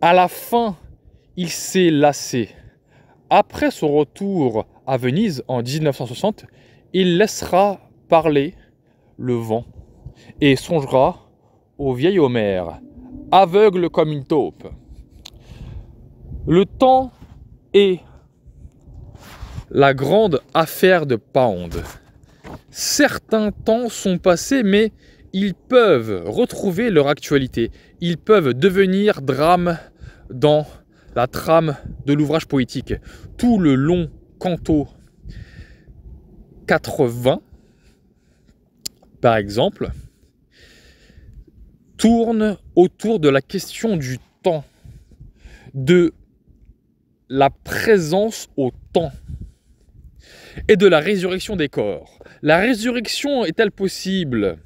A: À la fin, il s'est lassé. Après son retour à Venise en 1960, il laissera parler le vent et songera au vieil Homère, aveugle comme une taupe. Le temps est la grande affaire de Pound. Certains temps sont passés, mais ils peuvent retrouver leur actualité. Ils peuvent devenir drame dans la trame de l'ouvrage poétique. Tout le long canto 80, par exemple, tourne autour de la question du temps, de la présence au temps et de la résurrection des corps. La résurrection est-elle possible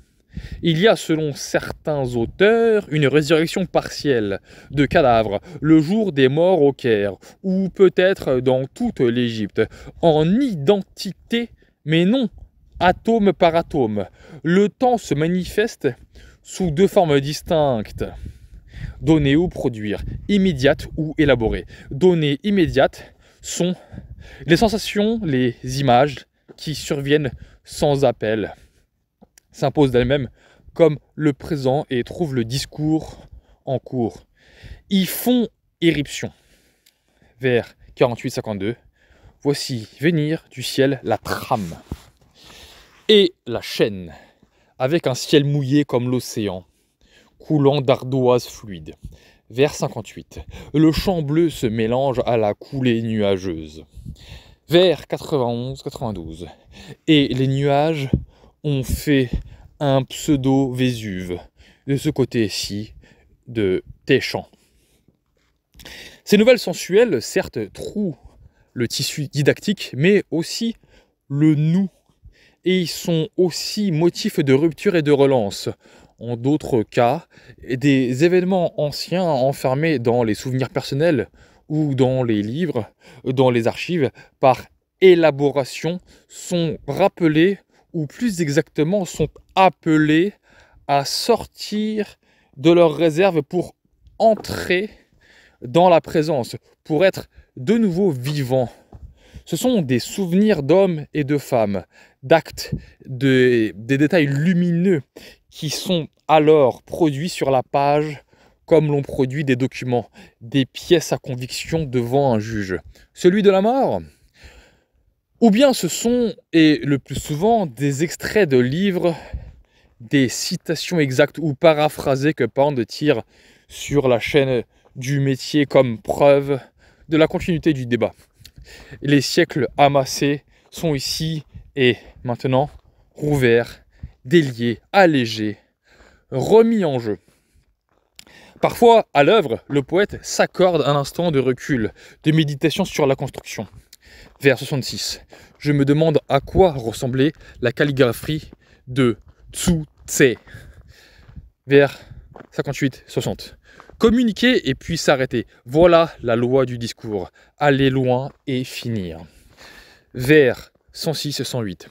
A: il y a, selon certains auteurs, une résurrection partielle de cadavres le jour des morts au Caire, ou peut-être dans toute l'Égypte, en identité, mais non atome par atome. Le temps se manifeste sous deux formes distinctes. Donner ou produire, immédiate ou élaborée. Données immédiates sont les sensations, les images qui surviennent sans appel, s'imposent d'elles-mêmes comme le présent et trouvent le discours en cours. Ils font éruption. Vers 48-52, voici venir du ciel la trame et la chaîne avec un ciel mouillé comme l'océan, coulant d'ardoises fluides. Vers 58, le champ bleu se mélange à la coulée nuageuse. Vers 91-92, et les nuages ont fait un pseudo-Vésuve de ce côté-ci de Té-Champs. Ces nouvelles sensuelles, certes, trouent le tissu didactique, mais aussi le nous et ils sont aussi motifs de rupture et de relance. En d'autres cas, des événements anciens enfermés dans les souvenirs personnels ou dans les livres, dans les archives, par élaboration, sont rappelés ou plus exactement sont appelés à sortir de leur réserve pour entrer dans la présence, pour être de nouveau vivants. Ce sont des souvenirs d'hommes et de femmes, d'actes, de, des détails lumineux qui sont alors produits sur la page comme l'on produit des documents, des pièces à conviction devant un juge. Celui de la mort Ou bien ce sont, et le plus souvent, des extraits de livres, des citations exactes ou paraphrasées que Pound tire sur la chaîne du métier comme preuve de la continuité du débat. Les siècles amassés sont ici et maintenant rouvert, délié, allégé, remis en jeu. Parfois, à l'œuvre, le poète s'accorde un instant de recul, de méditation sur la construction. Vers 66, je me demande à quoi ressemblait la calligraphie de Tsu Tse. Vers 58-60. Communiquer et puis s'arrêter. Voilà la loi du discours. Aller loin et finir. Vers 106 108.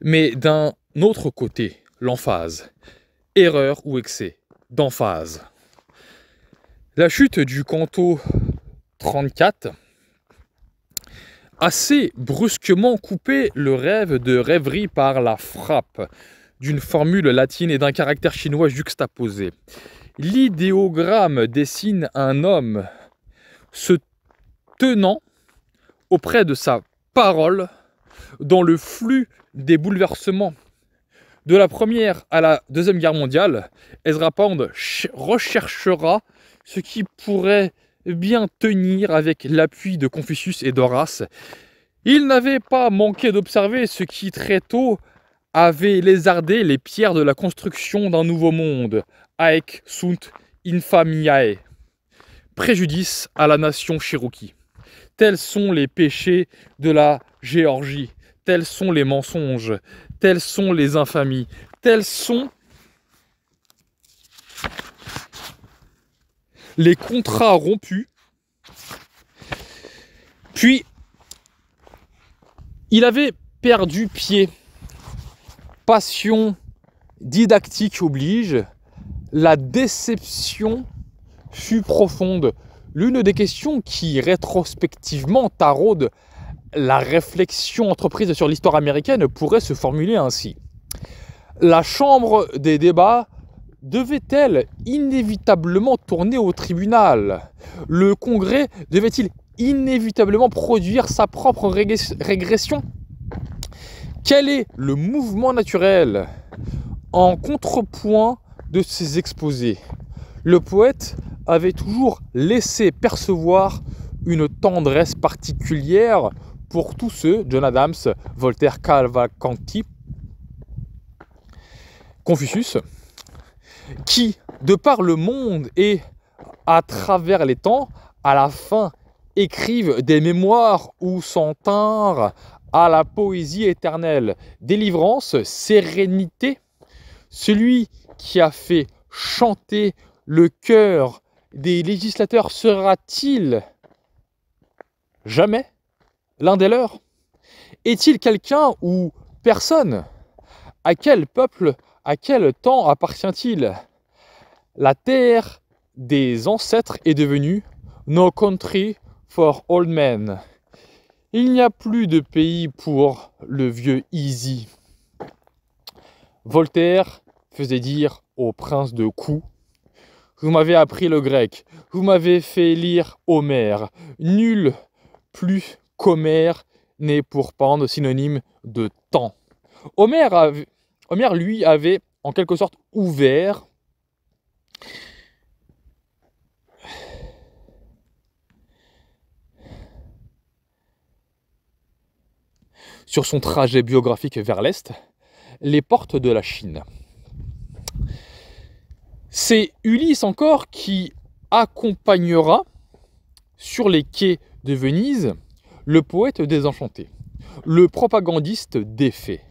A: Mais d'un autre côté, l'emphase. Erreur ou excès d'emphase. La chute du canto 34 assez brusquement coupé le rêve de rêverie par la frappe d'une formule latine et d'un caractère chinois juxtaposé. L'idéogramme dessine un homme se tenant auprès de sa parole dans le flux des bouleversements de la Première à la Deuxième Guerre mondiale, Ezra Pound recherchera ce qui pourrait bien tenir avec l'appui de Confucius et d'Horace. Il n'avait pas manqué d'observer ce qui très tôt avait lézardé les pierres de la construction d'un nouveau monde, Aek sunt infamiae, préjudice à la nation cherokee. Tels sont les péchés de la Géorgie tels sont les mensonges, telles sont les infamies, tels sont les contrats rompus. Puis, il avait perdu pied. Passion didactique oblige. La déception fut profonde. L'une des questions qui rétrospectivement taraude la réflexion entreprise sur l'histoire américaine pourrait se formuler ainsi. La Chambre des débats devait-elle inévitablement tourner au tribunal Le Congrès devait-il inévitablement produire sa propre régression Quel est le mouvement naturel En contrepoint de ces exposés, le poète avait toujours laissé percevoir une tendresse particulière pour tous ceux, John Adams, Voltaire, Calvacanti Confucius, qui, de par le monde et à travers les temps, à la fin, écrivent des mémoires ou s'en à la poésie éternelle, délivrance, sérénité, celui qui a fait chanter le cœur des législateurs sera-t-il jamais l'un des leurs Est-il quelqu'un ou personne À quel peuple, à quel temps appartient-il La terre des ancêtres est devenue No Country for Old Men. Il n'y a plus de pays pour le vieux Easy. Voltaire faisait dire au prince de Cou Vous m'avez appris le grec, vous m'avez fait lire Homère. Nul plus qu'Homère n'est pour pendre, synonyme de temps. Homère, lui, avait en quelque sorte ouvert sur son trajet biographique vers l'Est les portes de la Chine. C'est Ulysse encore qui accompagnera sur les quais de Venise le poète désenchanté, le propagandiste défait,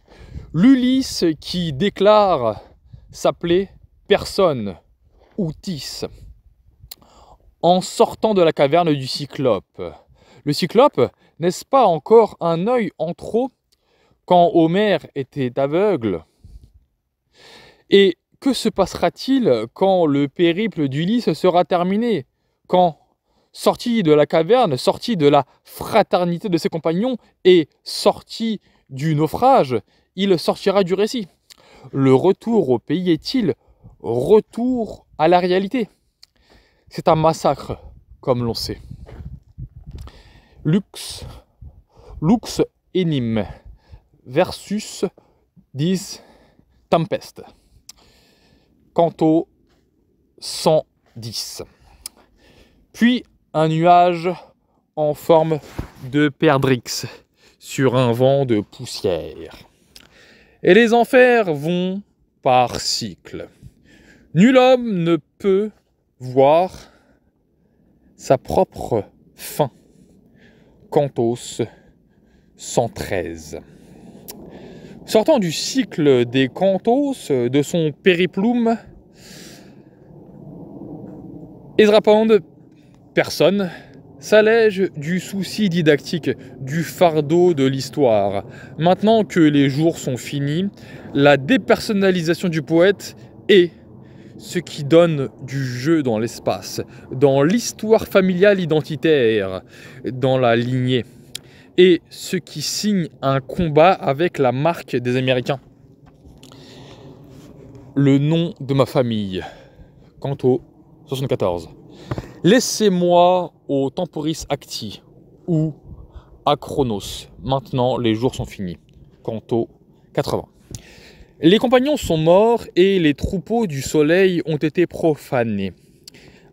A: l'Ulysse qui déclare s'appeler personne ou tisse En sortant de la caverne du cyclope. Le cyclope, n'est-ce pas encore un œil en trop quand Homère était aveugle Et que se passera-t-il quand le périple d'Ulysse sera terminé Quand sorti de la caverne, sorti de la fraternité de ses compagnons et sorti du naufrage, il sortira du récit. Le retour au pays est-il retour à la réalité C'est un massacre, comme l'on sait. Lux, Lux enim versus dis tempest. Quant au 110. Puis un nuage en forme de perdrix sur un vent de poussière. Et les enfers vont par cycle. Nul homme ne peut voir sa propre fin. Cantos 113. Sortant du cycle des cantos, de son périplume, Ezra Pound personne s'allège du souci didactique, du fardeau de l'histoire. Maintenant que les jours sont finis, la dépersonnalisation du poète est ce qui donne du jeu dans l'espace, dans l'histoire familiale identitaire, dans la lignée, et ce qui signe un combat avec la marque des Américains. Le nom de ma famille. Quant au 74. Laissez-moi au temporis acti ou à Chronos. Maintenant, les jours sont finis. Quant 80. Les compagnons sont morts et les troupeaux du soleil ont été profanés.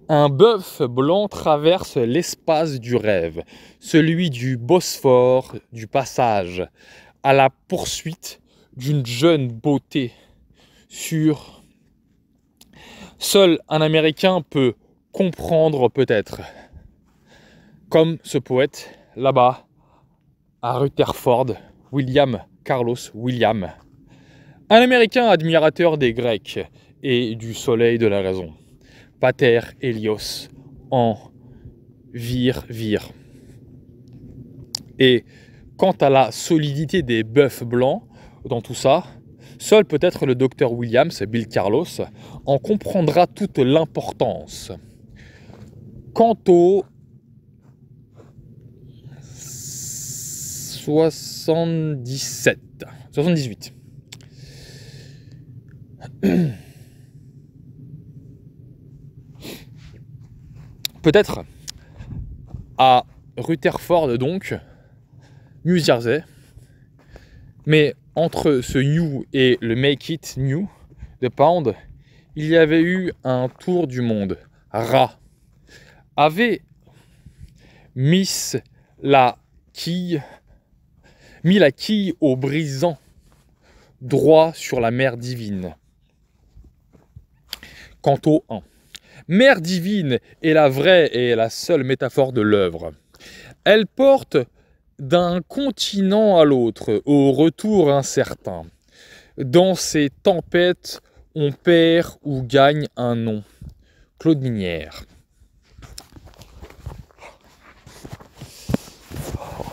A: Un bœuf blanc traverse l'espace du rêve, celui du Bosphore, du passage, à la poursuite d'une jeune beauté sur Seul un Américain peut comprendre peut-être. Comme ce poète là-bas à Rutherford, William Carlos William. Un Américain admirateur des Grecs et du soleil de la raison. Pater Helios en vire vire. Et quant à la solidité des bœufs blancs dans tout ça, seul peut-être le docteur Williams, Bill Carlos, en comprendra toute l'importance quant au 77, 78. (clears throat) Peut-être à Rutherford, donc, New Jersey, mais entre ce New et le Make It New de Pound, il y avait eu un tour du monde, rat, avait mis la quille, mis la au brisant, droit sur la mer divine. Quant au 1. Mère divine est la vraie et la seule métaphore de l'œuvre. Elle porte d'un continent à l'autre, au retour incertain. Dans ces tempêtes, on perd ou gagne un nom. Claude Minière. Oh.